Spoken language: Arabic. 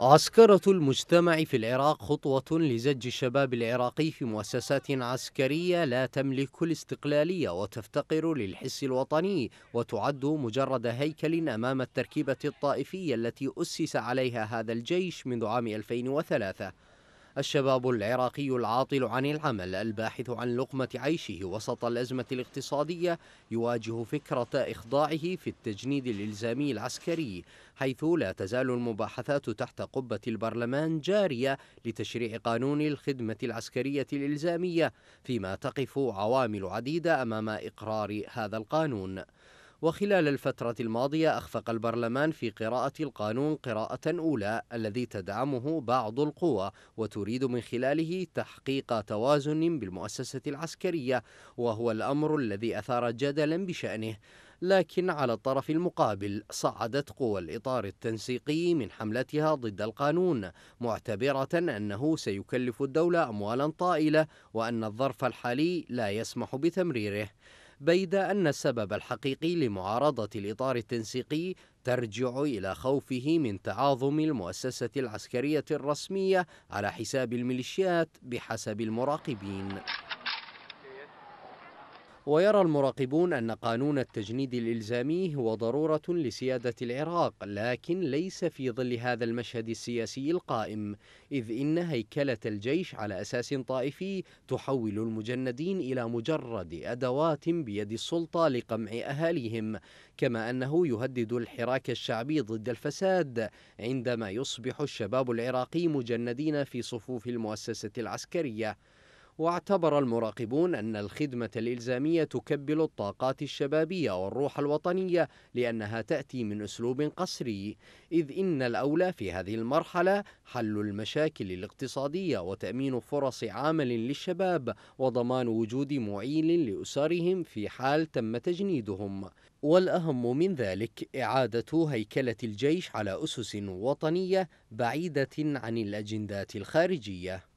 عسكرة المجتمع في العراق خطوة لزج الشباب العراقي في مؤسسات عسكرية لا تملك الاستقلالية وتفتقر للحس الوطني وتعد مجرد هيكل أمام التركيبة الطائفية التي أسس عليها هذا الجيش منذ عام 2003 الشباب العراقي العاطل عن العمل الباحث عن لقمة عيشه وسط الأزمة الاقتصادية يواجه فكرة إخضاعه في التجنيد الإلزامي العسكري حيث لا تزال المباحثات تحت قبة البرلمان جارية لتشريع قانون الخدمة العسكرية الإلزامية فيما تقف عوامل عديدة أمام إقرار هذا القانون وخلال الفترة الماضية أخفق البرلمان في قراءة القانون قراءة أولى الذي تدعمه بعض القوى وتريد من خلاله تحقيق توازن بالمؤسسة العسكرية وهو الأمر الذي أثار جدلا بشأنه لكن على الطرف المقابل صعدت قوى الإطار التنسيقي من حملتها ضد القانون معتبرة أنه سيكلف الدولة أموالا طائلة وأن الظرف الحالي لا يسمح بتمريره بيد أن السبب الحقيقي لمعارضة الإطار التنسيقي ترجع إلى خوفه من تعاظم المؤسسة العسكرية الرسمية على حساب الميليشيات بحسب المراقبين ويرى المراقبون أن قانون التجنيد الإلزامي هو ضرورة لسيادة العراق لكن ليس في ظل هذا المشهد السياسي القائم إذ إن هيكلة الجيش على أساس طائفي تحول المجندين إلى مجرد أدوات بيد السلطة لقمع أهاليهم كما أنه يهدد الحراك الشعبي ضد الفساد عندما يصبح الشباب العراقي مجندين في صفوف المؤسسة العسكرية واعتبر المراقبون أن الخدمة الإلزامية تكبل الطاقات الشبابية والروح الوطنية لأنها تأتي من أسلوب قصري إذ إن الأولى في هذه المرحلة حل المشاكل الاقتصادية وتأمين فرص عمل للشباب وضمان وجود معيل لأسرهم في حال تم تجنيدهم والأهم من ذلك إعادة هيكلة الجيش على أسس وطنية بعيدة عن الأجندات الخارجية